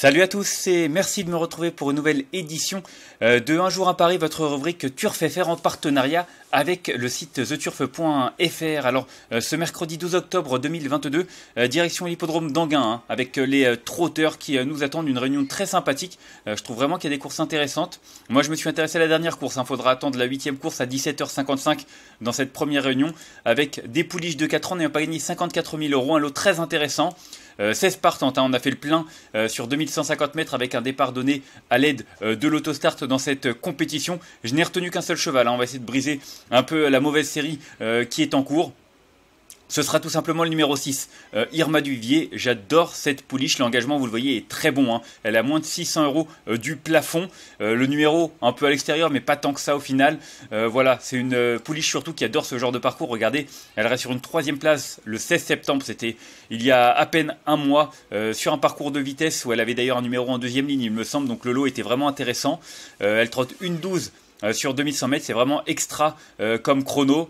Salut à tous et merci de me retrouver pour une nouvelle édition euh, de Un jour à Paris, votre rubrique Turf FR en partenariat avec le site theturf.fr. Alors euh, ce mercredi 12 octobre 2022, euh, direction l'hippodrome d'Anguin hein, avec les trotteurs qui nous attendent une réunion très sympathique. Je trouve vraiment qu'il y a des courses intéressantes. Moi je me suis intéressé à la dernière course, il hein, faudra attendre la huitième course à 17h55 dans cette première réunion avec des pouliches de 4 ans n'ayant pas gagné 54 000 euros, un lot très intéressant. 16 euh, partantes, hein. on a fait le plein euh, sur 2150 mètres avec un départ donné à l'aide euh, de l'autostart dans cette compétition. Je n'ai retenu qu'un seul cheval, hein. on va essayer de briser un peu la mauvaise série qui est en cours ce sera tout simplement le numéro 6. Euh, Irma Duvier, j'adore cette pouliche, l'engagement, vous le voyez, est très bon. Hein. Elle a moins de 600 euros euh, du plafond. Euh, le numéro, un peu à l'extérieur, mais pas tant que ça au final. voilà, c'est une pouliche surtout qui adore ce genre de parcours. Regardez, elle reste sur une troisième place le 16 septembre, c'était il y a à peine un mois, sur un parcours de vitesse où elle avait d'ailleurs un numéro en deuxième ligne, il me semble, donc le lot était vraiment intéressant. elle trotte une 12. sur 2100 mètres. C'est vraiment extra comme chrono.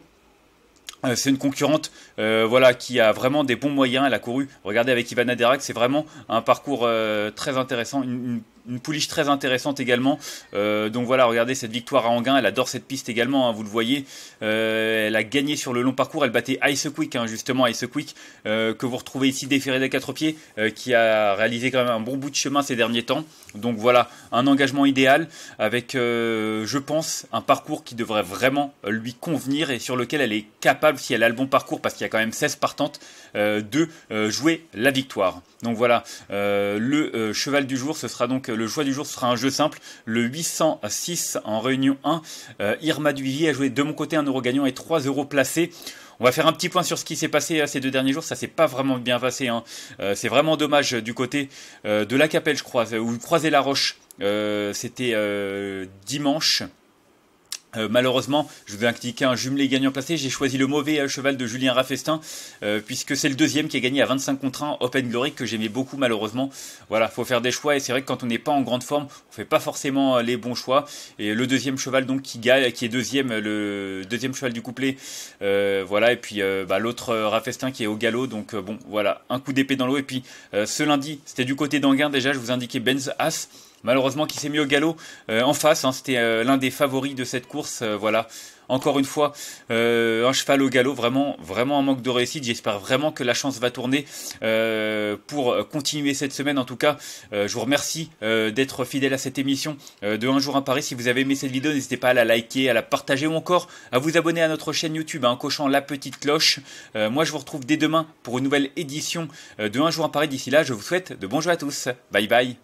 Euh, c'est une concurrente euh, voilà, qui a vraiment des bons moyens. Elle a couru, regardez avec Ivana Derak, c'est vraiment un parcours euh, très intéressant, une, une pouliche très intéressante également. Euh, donc voilà, regardez cette victoire à Anguin, elle adore cette piste également, hein, vous le voyez. Euh, elle a gagné sur le long parcours, elle battait Ice Quick, hein, justement Ice Quick, euh, que vous retrouvez ici déféré des quatre pieds, qui a réalisé quand même un bon bout de chemin ces derniers temps. Donc voilà, un engagement idéal avec, je pense, un parcours qui devrait vraiment lui convenir et sur lequel elle est capable, si elle a le bon parcours, parce qu'il y a quand même 16 partantes, de jouer la victoire. Donc voilà, le cheval du jour, ce sera donc le choix du jour sera un jeu simple. Le 806 en réunion 1. Euh, Irma Duvivier a joué de mon côté un euro gagnant et 3 euros placés. On va faire un petit point sur ce qui s'est passé euh, ces deux derniers jours. Ça s'est pas vraiment bien passé. Hein. Euh, c'est vraiment dommage du côté de la Capelle, je crois, ou Croisé la Roche. c'était dimanche. Euh, malheureusement, je vous ai indiqué un jumelé gagnant placé. J'ai choisi le mauvais euh, cheval de Julien Raffestin, euh, puisque c'est le deuxième qui a gagné à 25 contre 1 Open Glory, que j'aimais beaucoup malheureusement. Voilà, faut faire des choix, et c'est vrai que quand on n'est pas en grande forme, on fait pas forcément les bons choix. Et le deuxième cheval, donc, qui gagne, qui est deuxième, le deuxième cheval du couplet, voilà, et puis bah, l'autre Rafestin qui est au galop, donc bon, voilà, un coup d'épée dans l'eau. Et puis ce lundi, c'était du côté d'Anguin déjà, je vous indiquais Benz As malheureusement qui s'est mis au galop euh, en face. Hein, c'était euh, l'un des favoris de cette course. Euh, voilà, encore une fois, un cheval au galop, vraiment, vraiment un manque de réussite. J'espère vraiment que la chance va tourner pour continuer cette semaine. En tout cas, je vous remercie d'être fidèle à cette émission de Un jour à Paris. Si vous avez aimé cette vidéo, n'hésitez pas à la liker, à la partager ou encore à vous abonner à notre chaîne YouTube hein, en cochant la petite cloche. moi, je vous retrouve dès demain pour une nouvelle édition de Un jour à Paris. D'ici là, je vous souhaite de bons jeux à tous. Bye bye.